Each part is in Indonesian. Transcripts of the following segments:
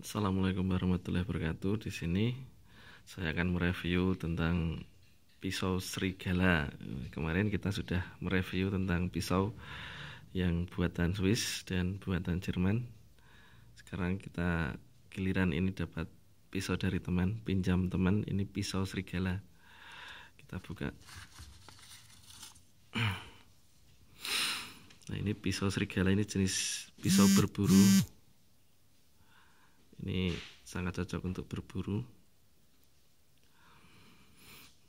Assalamualaikum warahmatullahi wabarakatuh. Di sini saya akan mereview tentang pisau serigala. Kemarin kita sudah mereview tentang pisau yang buatan Swiss dan buatan Jerman. Sekarang kita giliran ini dapat pisau dari teman, pinjam teman. Ini pisau serigala. Kita buka. Nah, ini pisau serigala ini jenis pisau berburu ini sangat cocok untuk berburu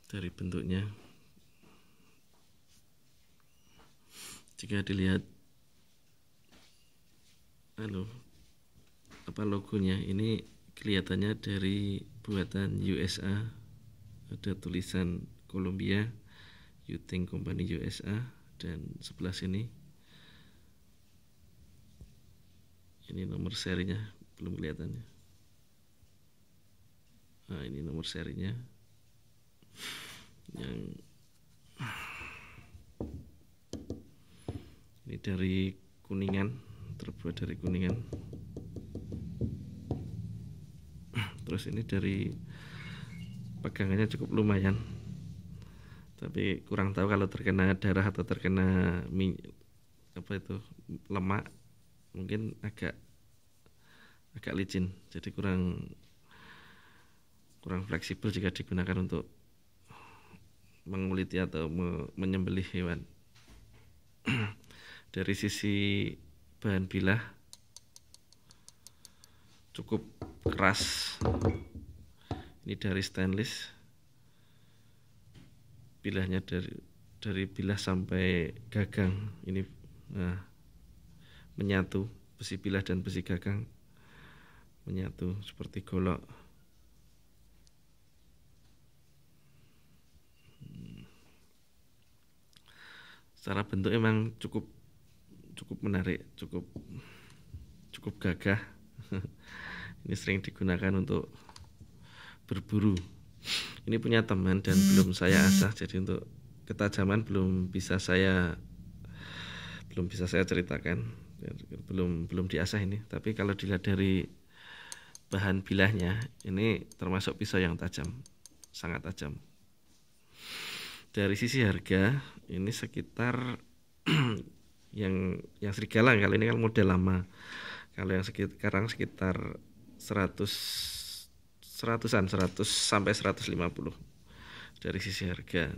dari bentuknya jika dilihat halo anu, apa logonya ini kelihatannya dari buatan USA ada tulisan Columbia Yuting Company USA dan sebelah sini ini nomor serinya belum kelihatan ya nah ini nomor serinya yang ini dari kuningan terbuat dari kuningan terus ini dari pegangannya cukup lumayan tapi kurang tahu kalau terkena darah atau terkena minyak, apa itu lemak mungkin agak agak licin jadi kurang kurang fleksibel jika digunakan untuk menguliti atau me menyembelih hewan dari sisi bahan bilah cukup keras ini dari stainless bilahnya dari dari bilah sampai gagang ini nah, menyatu besi bilah dan besi gagang menyatu seperti golok secara bentuk emang cukup cukup menarik cukup cukup gagah ini sering digunakan untuk berburu ini punya teman dan hmm. belum saya asah jadi untuk ketajaman belum bisa saya belum bisa saya ceritakan belum belum diasah ini tapi kalau dilihat dari bahan bilahnya ini termasuk pisau yang tajam sangat tajam dari sisi harga ini sekitar yang yang serigala kali ini kan model lama kalau yang sekarang sekitar 100 seratusan 100 sampai 150 dari sisi harga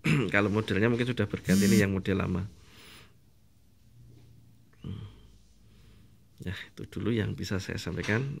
kalau modelnya mungkin sudah berganti ini yang model lama hmm. ya itu dulu yang bisa saya sampaikan